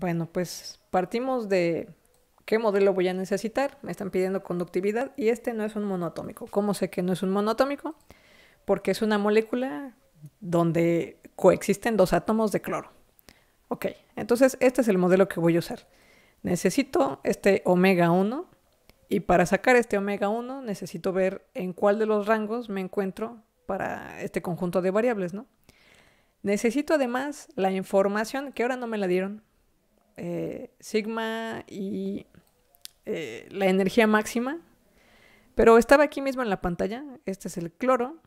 Bueno, pues partimos de qué modelo voy a necesitar. Me están pidiendo conductividad y este no es un monotómico. ¿Cómo sé que no es un monotómico? Porque es una molécula donde coexisten dos átomos de cloro. Ok, entonces este es el modelo que voy a usar. Necesito este omega 1 y para sacar este omega 1 necesito ver en cuál de los rangos me encuentro para este conjunto de variables, ¿no? Necesito además la información que ahora no me la dieron, eh, Sigma y eh, la energía máxima. Pero estaba aquí mismo en la pantalla. Este es el cloro.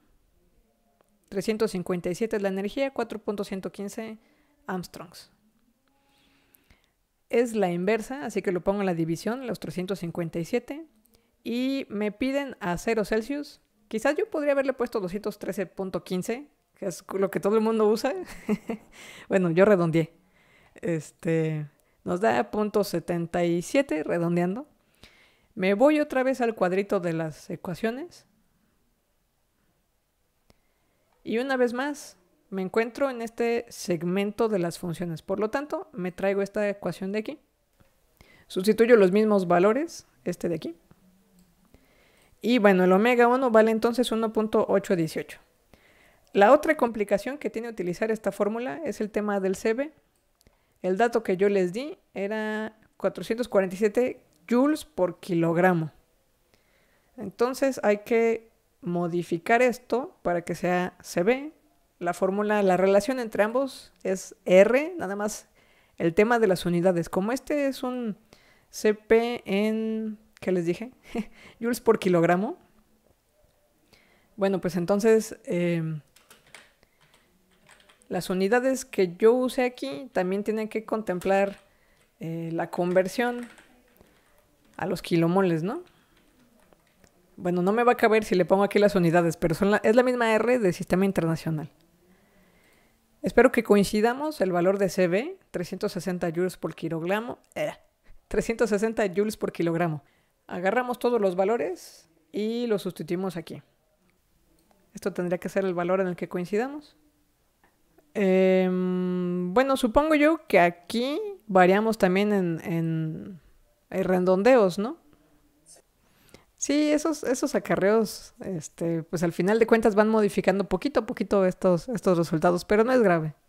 357 es la energía, 4.115 Armstrongs. Es la inversa, así que lo pongo en la división, los 357. Y me piden a 0 Celsius. Quizás yo podría haberle puesto 213.15, que es lo que todo el mundo usa. bueno, yo redondeé. Este, nos da 0.77, 77, redondeando. Me voy otra vez al cuadrito de las ecuaciones. Y una vez más, me encuentro en este segmento de las funciones. Por lo tanto, me traigo esta ecuación de aquí. Sustituyo los mismos valores, este de aquí. Y bueno, el omega 1 vale entonces 1.818. La otra complicación que tiene utilizar esta fórmula es el tema del CB. El dato que yo les di era 447 joules por kilogramo. Entonces hay que modificar esto para que sea ve La fórmula, la relación entre ambos es R, nada más el tema de las unidades. Como este es un CP en, ¿qué les dije? joules por kilogramo. Bueno, pues entonces... Eh, las unidades que yo use aquí también tienen que contemplar eh, la conversión a los kilomoles, ¿no? Bueno, no me va a caber si le pongo aquí las unidades, pero es la misma R del sistema internacional. Espero que coincidamos el valor de CB, 360 joules por kilogramo. 360 eh, joules por kilogramo. Agarramos todos los valores y los sustituimos aquí. Esto tendría que ser el valor en el que coincidamos. Em, bueno, supongo yo que aquí variamos también en, en, redondeos, ¿no? Sí, esos, esos acarreos, este, pues al final de cuentas van modificando poquito a poquito estos, estos resultados, pero no es grave.